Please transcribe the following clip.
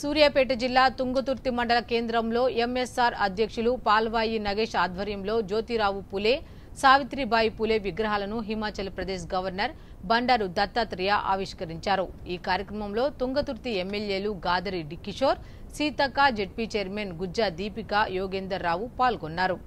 సూర్యాపేట జిల్లా తుంగుతుర్తి మండల కేంద్రంలో ఎంఎస్ఆర్ అధ్యక్షులు పాల్వాయి నగేష్ ఆధ్వర్యంలో జ్యోతిరావు పులే సావిత్రిబాయి పులే విగ్రహాలను హిమాచల్ ప్రదేశ్ గవర్నర్ బండారు దత్తాత్రేయ ఆవిష్కరించారు ఈ కార్యక్రమంలో తుంగతుర్తి ఎమ్మెల్యేలు గాదరి డిక్కిషోర్ సీతక్క జెడ్పీ చైర్మన్ గుజ్జా దీపిక యోగేందర్ రావు పాల్గొన్నారు